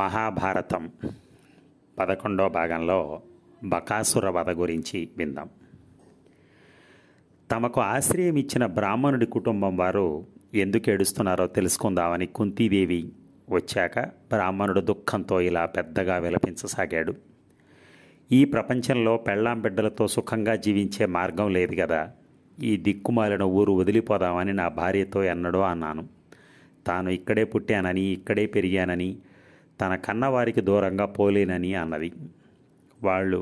మహాభారతం పదకొండో భాగంలో బకాసుర వధ గురించి విందాం తమకు ఆశ్రయం ఇచ్చిన బ్రాహ్మణుడి కుటుంబం వారు ఎందుకు ఏడుస్తున్నారో తెలుసుకుందామని కుంతీదేవి వచ్చాక బ్రాహ్మణుడు దుఃఖంతో ఇలా పెద్దగా విలపించసాగాడు ఈ ప్రపంచంలో పెళ్ళాం బిడ్డలతో సుఖంగా జీవించే మార్గం లేదు కదా ఈ దిక్కుమాలిన ఊరు వదిలిపోదామని నా భార్యతో ఎన్నడో అన్నాను తాను ఇక్కడే పుట్టానని ఇక్కడే పెరిగానని తన కన్నవారికి దూరంగా పోలేనని అన్నది వాళ్ళు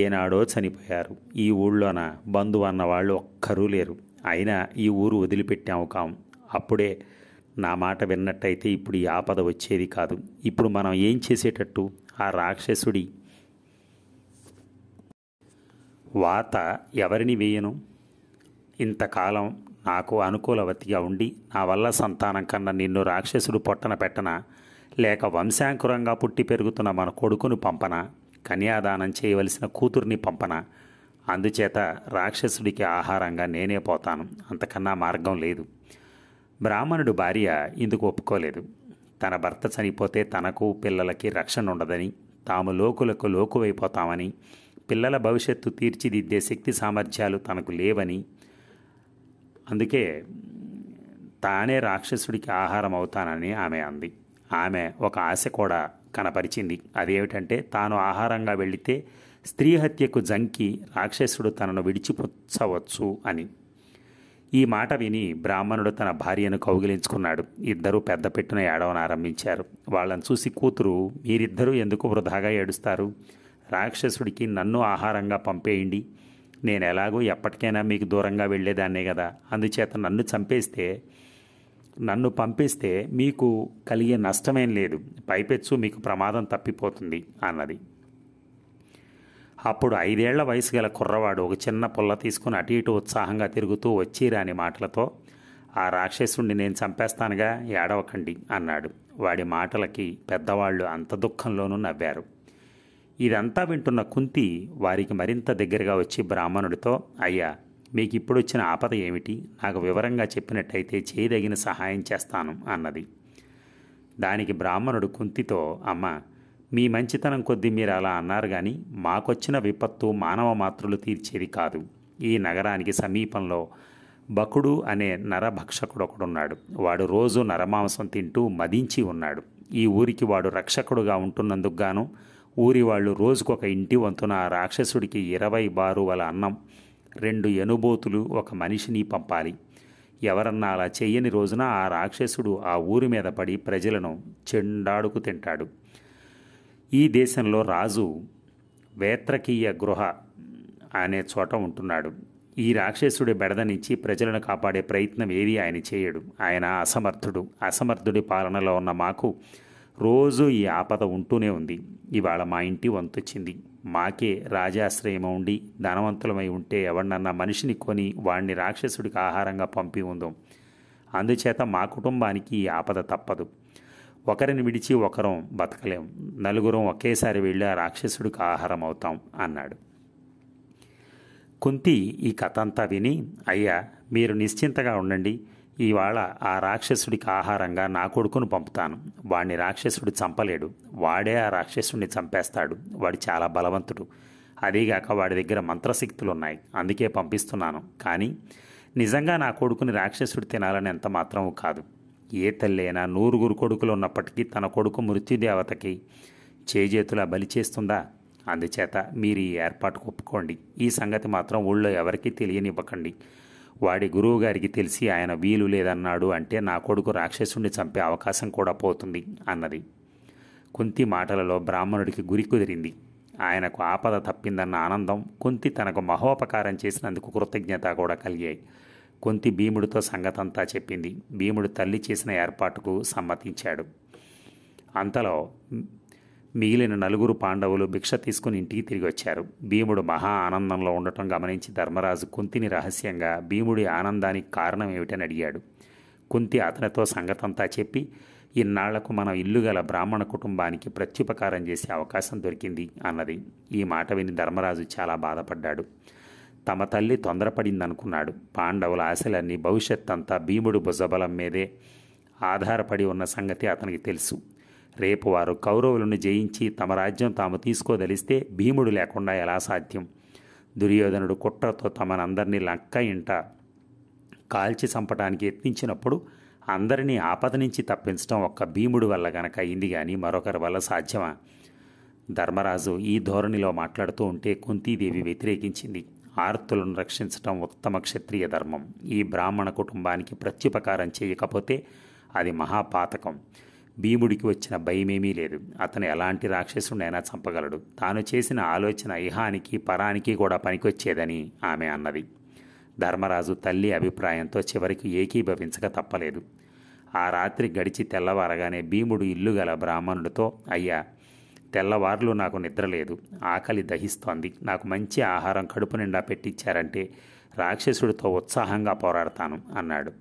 ఏనాడో చనిపోయారు ఈ ఊళ్ళోన బంధువు అన్నవాళ్ళు ఒక్కరూ లేరు అయినా ఈ ఊరు వదిలిపెట్టాము కాము అప్పుడే నా మాట విన్నట్టయితే ఇప్పుడు ఈ ఆపద వచ్చేది కాదు ఇప్పుడు మనం ఏం చేసేటట్టు ఆ రాక్షసుడి వాత ఎవరిని వేయను ఇంతకాలం నాకు అనుకూలవతిగా ఉండి నా వల్ల సంతానం కన్నా నిన్ను రాక్షసుడు పొట్టన పెట్టన లేక వంశాంకురంగా పుట్టి పెరుగుతున్న మన కొడుకును పంపన కన్యాదానం చేయవలసిన కూతుర్ని పంపన అందుచేత రాక్షసుడికి ఆహారంగా నేనే పోతాను అంతకన్నా మార్గం లేదు బ్రాహ్మణుడు భార్య ఇందుకు ఒప్పుకోలేదు తన భర్త చనిపోతే తనకు పిల్లలకి రక్షణ ఉండదని తాము లోకులకు లోకువైపోతామని పిల్లల భవిష్యత్తు తీర్చిదిద్దే శక్తి సామర్థ్యాలు తనకు లేవని అందుకే తానే రాక్షసుడికి ఆహారం అవుతానని ఆమె అంది ఆమె ఒక ఆశ కూడా కనపరిచింది అదేమిటంటే తాను ఆహారంగా వెళితే స్త్రీ హత్యకు జంకి రాక్షసుడు తనను విడిచిపుచ్చవచ్చు అని ఈ మాట విని బ్రాహ్మణుడు తన భార్యను కౌగిలించుకున్నాడు ఇద్దరూ పెద్ద పెట్టున ఆరంభించారు వాళ్ళని చూసి కూతురు మీరిద్దరూ ఎందుకు వృధాగా ఏడుస్తారు రాక్షసుడికి నన్ను ఆహారంగా పంపేయండి నేను ఎలాగో ఎప్పటికైనా మీకు దూరంగా వెళ్ళేదాన్నే కదా అందుచేత నన్ను చంపేస్తే నన్ను పంపిస్తే మీకు కలిగే నష్టమేం లేదు పైపెచ్చు మీకు ప్రమాదం తప్పిపోతుంది అన్నది అప్పుడు ఐదేళ్ల వయసు గల కుర్రవాడు ఒక చిన్న పుల్ల తీసుకుని అటు ఇటు ఉత్సాహంగా తిరుగుతూ వచ్చి రాని మాటలతో ఆ రాక్షసుడిని నేను చంపేస్తానుగా ఏడవకండి అన్నాడు వాడి మాటలకి పెద్దవాళ్ళు అంత దుఃఖంలోనూ నవ్వారు ఇదంతా వింటున్న కుంతి వారికి మరింత దగ్గరగా వచ్చి బ్రాహ్మణుడితో అయ్యా మీకు ఇప్పుడు వచ్చిన ఆపద ఏమిటి నాకు వివరంగా చెప్పినట్టయితే చేయదగిన సహాయం చేస్తాను అన్నది దానికి బ్రాహ్మణుడు కుంతితో అమ్మ మీ మంచితనం కొద్దీ మీరు అలా అన్నారు కానీ మాకొచ్చిన విపత్తు మానవ మాత్రులు తీర్చేది కాదు ఈ నగరానికి సమీపంలో బకుడు అనే నరభక్షకుడు ఒకడున్నాడు వాడు రోజు నరమాంసం తింటూ మదించి ఉన్నాడు ఈ ఊరికి వాడు రక్షకుడుగా ఉంటున్నందుకు గాను ఊరి వాళ్ళు రోజుకొక ఇంటి వంతున ఆ రాక్షసుడికి ఇరవై బారువల అన్నం రెండు ఎనుబోతులు ఒక మనిషిని పంపాలి ఎవరన్నా అలా చెయ్యని రోజున ఆ రాక్షసుడు ఆ ఊరి మీద పడి ప్రజలను చెండాడుకు తింటాడు ఈ దేశంలో రాజు వేత్రకీయ గృహ అనే చోట ఉంటున్నాడు ఈ రాక్షసుడి బెడద నుంచి ప్రజలను కాపాడే ప్రయత్నం ఏది ఆయన చేయడు ఆయన అసమర్థుడు అసమర్థుడి పాలనలో ఉన్న మాకు రోజు ఈ ఆపద ఉంటూనే ఉంది ఇవాళ మా ఇంటి వంతొచ్చింది మాకే రాజాశ్రయం ఉండి ధనవంతులమై ఉంటే ఎవడన్నా మనిషిని కొని వాణ్ణి రాక్షసుడికి ఆహారంగా పంపి ఉందాం అందుచేత మా కుటుంబానికి ఈ ఆపద తప్పదు ఒకరిని విడిచి ఒకరం బతకలేం నలుగురం ఒకేసారి వెళ్ళి ఆ రాక్షసుడికి ఆహారం అవుతాం అన్నాడు కుంతి ఈ కథ అంతా విని అయ్యా మీరు నిశ్చింతగా ఉండండి ఇవాళ ఆ రాక్షసుడికి ఆహారంగా నా కొడుకును పంపుతాను వాడిని రాక్షసుడు చంపలేడు వాడే ఆ రాక్షసుడిని చంపేస్తాడు వాడు చాలా బలవంతుడు అదీగాక వాడి దగ్గర మంత్రశక్తులున్నాయి అందుకే పంపిస్తున్నాను కానీ నిజంగా నా కొడుకుని రాక్షసుడు తినాలని ఎంత మాత్రం కాదు ఏ తల్లైనా నూరుగురు కొడుకులు ఉన్నప్పటికీ తన కొడుకు మృత్యుదేవతకి చేజేతులా బలి చేస్తుందా అందుచేత మీరు ఈ ఏర్పాటుకు ఒప్పుకోండి ఈ సంగతి మాత్రం ఊళ్ళో ఎవరికీ తెలియనివ్వకండి వాడి గురువుగారికి తెలిసి ఆయన వీలు లేదన్నాడు అంటే నా కొడుకు రాక్షసుణ్ణి చంపే అవకాశం కూడా పోతుంది అన్నది కుంతి మాటలలో బ్రాహ్మణుడికి గురి కుదిరింది ఆయనకు ఆపద తప్పిందన్న ఆనందం కుంతి తనకు మహోపకారం చేసినందుకు కృతజ్ఞత కూడా కలిగాయి కుంతి భీముడితో సంగతంతా చెప్పింది భీముడు తల్లి చేసిన ఏర్పాటుకు సమ్మతించాడు అంతలో మిగిలిన నలుగురు పాండవులు భిక్ష తీసుకుని ఇంటికి తిరిగి వచ్చారు భీముడు మహా ఆనందంలో ఉండటం గమనించి ధర్మరాజు కుంతిని రహస్యంగా భీముడి ఆనందానికి కారణం ఏమిటని అడిగాడు కుంతి అతనితో సంగతంతా చెప్పి ఇన్నాళ్లకు మన ఇల్లు గల బ్రాహ్మణ కుటుంబానికి ప్రత్యుపకారం చేసే అవకాశం దొరికింది అన్నది ఈ మాట విని ధర్మరాజు చాలా బాధపడ్డాడు తమ తల్లి తొందరపడిందనుకున్నాడు పాండవుల ఆశలన్నీ భవిష్యత్ అంతా భీముడు భుజబలం మీదే ఆధారపడి ఉన్న సంగతి అతనికి తెలుసు రేపు వారు కౌరవులను జయించి తమ రాజ్యం తాము తీసుకోదలిస్తే భీముడు లేకుండా ఎలా సాధ్యం దుర్యోధనుడు కుట్రతో తమనందరినీ లంక ఇంట కాల్చి చంపటానికి యత్నించినప్పుడు అందరినీ ఆపద నుంచి తప్పించడం ఒక్క భీముడి వల్ల గనక అయింది కానీ మరొకరి వల్ల సాధ్యమా ధర్మరాజు ఈ ధోరణిలో మాట్లాడుతూ ఉంటే కుంతీదేవి వ్యతిరేకించింది ఆర్తులను రక్షించటం ఉత్తమ క్షత్రియ ధర్మం ఈ బ్రాహ్మణ కుటుంబానికి ప్రత్యుపకారం చేయకపోతే అది మహాపాతకం భీముడికి వచ్చిన భయమేమీ లేదు అతను ఎలాంటి రాక్షసుడైనా చంపగలడు తాను చేసిన ఆలోచన ఇహానికి పరానికి కూడా పనికొచ్చేదని ఆమె అన్నది ధర్మరాజు తల్లి అభిప్రాయంతో చివరికి ఏకీభవించక తప్పలేదు ఆ రాత్రి గడిచి తెల్లవారగానే భీముడు ఇల్లు గల బ్రాహ్మణుడితో అయ్యా తెల్లవార్లు నాకు నిద్ర లేదు ఆకలి దహిస్తోంది నాకు మంచి ఆహారం కడుపు నిండా పెట్టించారంటే రాక్షసుడితో ఉత్సాహంగా పోరాడతాను అన్నాడు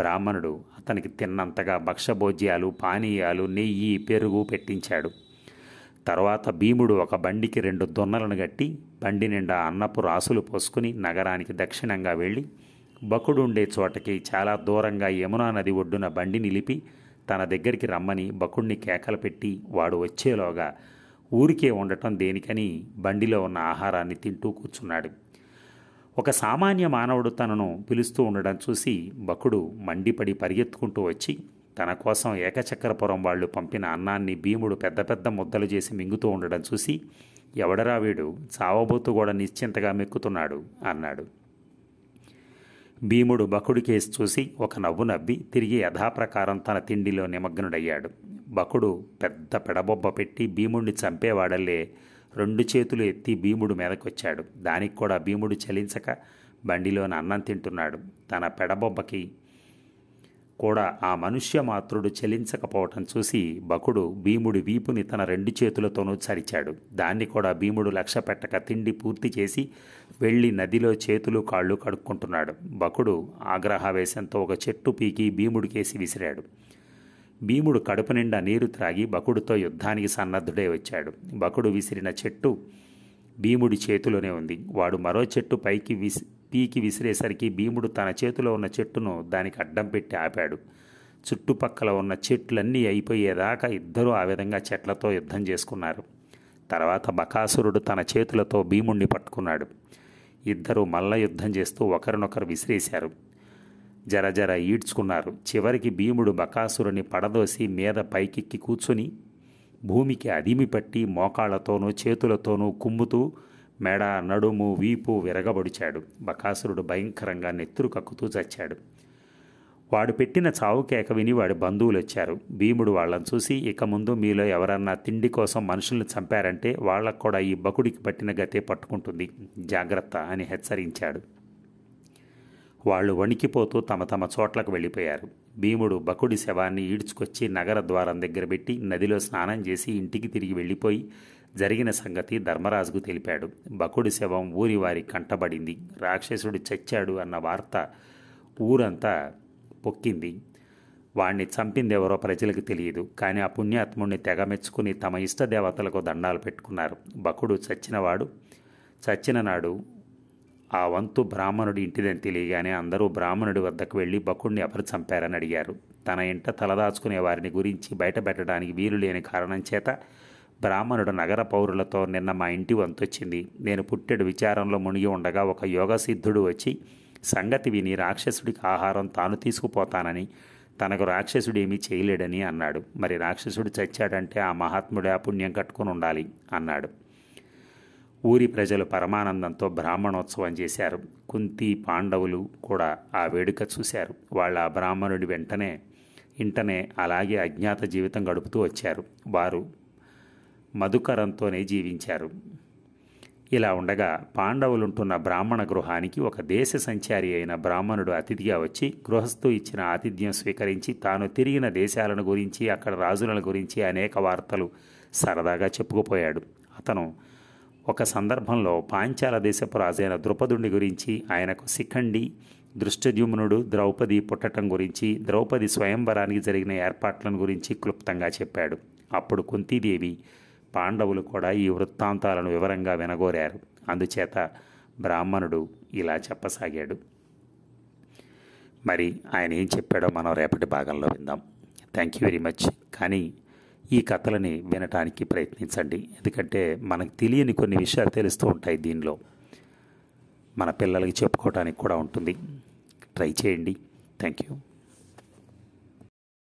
బ్రాహ్మణుడు అతనికి తిన్నంతగా భక్షభోజ్యాలు పానీయాలు నెయ్యి పెరుగు పెట్టించాడు తర్వాత భీముడు ఒక బండికి రెండు దొన్నలను గట్టి బండి నిండా అన్నపు రాసులు పోసుకుని నగరానికి దక్షిణంగా వెళ్ళి బకుడుండే చోటకి చాలా దూరంగా యమునా నది ఒడ్డున బండి నిలిపి తన దగ్గరికి రమ్మని బకుడిని కేకలు పెట్టి వాడు వచ్చేలోగా ఊరికే ఉండటం దేనికని బండిలో ఉన్న ఆహారాన్ని తింటూ కూర్చున్నాడు ఒక సామాన్య మానవుడు తనను పిలుస్తూ ఉండడం చూసి బకుడు మండిపడి పరిగెత్తుకుంటూ వచ్చి తన కోసం ఏకచక్రపురం వాళ్ళు పంపిన అన్నాన్ని భీముడు పెద్ద పెద్ద ముద్దలు చేసి మింగుతూ ఉండడం చూసి ఎవడరా వీడు చావబోతు కూడా నిశ్చింతగా మెక్కుతున్నాడు అన్నాడు భీముడు బకుడి కేసు చూసి ఒక నవ్వు నవ్వి తిరిగి యథాప్రకారం తన తిండిలో నిమగ్నుడయ్యాడు బకుడు పెద్ద పెడబొబ్బ పెట్టి భీముణ్ణి చంపేవాడలే రెండు చేతులు ఎత్తి భీముడు మీదకొచ్చాడు దానికి కూడా భీముడు చలించక బండిలోని అన్నం తింటున్నాడు తన పెడబొబ్బకి కూడా ఆ మనుష్య మాతృడు చెలించకపోవటం చూసి బకుడు భీముడి వీపుని తన రెండు చేతులతోనూ చరిచాడు దాన్ని కూడా భీముడు లక్ష్య పెట్టక తిండి పూర్తి చేసి వెళ్ళి నదిలో చేతులు కాళ్ళు కడుక్కుంటున్నాడు బకుడు ఆగ్రహావేశంతో ఒక చెట్టు పీకి భీముడికేసి విసిరాడు భీముడు కడుపు నిండా నీరు త్రాగి బకుడుతో యుద్ధానికి సన్నద్ధుడే వచ్చాడు బకుడు విసిరిన చెట్టు భీముడి చేతిలోనే ఉంది వాడు మరో చెట్టు పైకి విసి పీకి విసిరేసరికి భీముడు తన చేతిలో ఉన్న చెట్టును దానికి అడ్డం పెట్టి ఆపాడు చుట్టుపక్కల ఉన్న చెట్లన్నీ అయిపోయేదాకా ఇద్దరూ ఆ విధంగా చెట్లతో యుద్ధం చేసుకున్నారు తర్వాత బకాసురుడు తన చేతులతో భీముణ్ణి పట్టుకున్నాడు ఇద్దరు మల్ల యుద్ధం చేస్తూ ఒకరినొకరు విసిరేశారు జర జర ఈడ్చుకున్నారు చివరికి భీముడు బకాసురుని పడదోసి మీద పైకెక్కి కూర్చుని భూమికి అదిమి పట్టి మోకాళ్లతోనూ చేతులతోనూ కుమ్ముతూ మెడ నడుము వీపు విరగబడిచాడు బకాసురుడు భయంకరంగా నెత్తురు కక్కుతూ చచ్చాడు వాడు పెట్టిన చావు కేక విని వాడి బంధువులు వచ్చారు భీముడు వాళ్ళని చూసి ఇక ముందు మీలో ఎవరన్నా తిండి కోసం మనుషుల్ని చంపారంటే వాళ్ళకు కూడా ఈ బకుడికి పట్టిన గతే పట్టుకుంటుంది జాగ్రత్త అని హెచ్చరించాడు వాళ్ళు వణికిపోతూ తమ తమ చోట్లకు వెళ్ళిపోయారు భీముడు బకుడి శవాన్ని ఈడ్చుకొచ్చి నగర ద్వారం దగ్గర పెట్టి నదిలో స్నానం చేసి ఇంటికి తిరిగి వెళ్ళిపోయి జరిగిన సంగతి ధర్మరాజుకు తెలిపాడు బకుడి శవం ఊరి వారి కంటబడింది రాక్షసుడు చచ్చాడు అన్న వార్త ఊరంతా పొక్కింది వాణ్ణి చంపిందెవరో ప్రజలకు తెలియదు కానీ ఆ పుణ్యాత్ముణ్ణి తెగ మెచ్చుకుని తమ ఇష్టదేవతలకు దండాలు పెట్టుకున్నారు బకుడు చచ్చినవాడు చచ్చిన నాడు ఆ వంతు బ్రాహ్మణుడి ఇంటిదని తెలియగానే అందరూ బ్రాహ్మణుడి వద్దకు వెళ్ళి బకుణ్ణి ఎవరు చంపారని అడిగారు తన ఇంట తలదాచుకునే వారిని గురించి బయటపెట్టడానికి వీలు లేని కారణం చేత బ్రాహ్మణుడు నగర పౌరులతో నిన్న మా ఇంటి వంతొచ్చింది నేను పుట్టెడు విచారంలో మునిగి ఉండగా ఒక యోగసిద్ధుడు వచ్చి సంగతి విని రాక్షసుడికి ఆహారం తాను తీసుకుపోతానని తనకు రాక్షసుడు ఏమీ చేయలేడని అన్నాడు మరి రాక్షసుడు చచ్చాడంటే ఆ మహాత్ముడే ఆ పుణ్యం కట్టుకుని ఉండాలి అన్నాడు ఊరి ప్రజలు పరమానందంతో బ్రాహ్మణోత్సవం చేశారు కుంతి పాండవులు కూడా ఆ వేడుక చూశారు వాళ్ళ ఆ బ్రాహ్మణుడి వెంటనే ఇంటనే అలాగే అజ్ఞాత జీవితం గడుపుతూ వచ్చారు వారు మధుకరంతోనే జీవించారు ఇలా ఉండగా పాండవులుంటున్న బ్రాహ్మణ గృహానికి ఒక దేశ సంచారి అయిన బ్రాహ్మణుడు అతిథిగా వచ్చి గృహస్థు ఇచ్చిన ఆతిథ్యం స్వీకరించి తాను తిరిగిన దేశాలను గురించి అక్కడ రాజులను గురించి అనేక వార్తలు సరదాగా చెప్పుకుపోయాడు అతను ఒక సందర్భంలో పాంచాల దేశపు రాజైన ద్రుపదుని గురించి ఆయనకు శిఖండి దృష్టద్యుమ్నుడు ద్రౌపది పుట్టటం గురించి ద్రౌపది స్వయంవరానికి జరిగిన ఏర్పాట్లను గురించి క్లుప్తంగా చెప్పాడు అప్పుడు కుంతీదేవి పాండవులు కూడా ఈ వృత్తాంతాలను వివరంగా వినగోరారు అందుచేత బ్రాహ్మణుడు ఇలా చెప్పసాగాడు మరి ఆయన ఏం చెప్పాడో మనం రేపటి భాగంలో విందాం థ్యాంక్ యూ వెరీ మచ్ కానీ ఈ కథలని వినటానికి ప్రయత్నించండి ఎందుకంటే మనకు తెలియని కొన్ని విషయాలు తెలుస్తూ ఉంటాయి దీనిలో మన పిల్లలకి చెప్పుకోవడానికి కూడా ఉంటుంది ట్రై చేయండి థ్యాంక్ యూ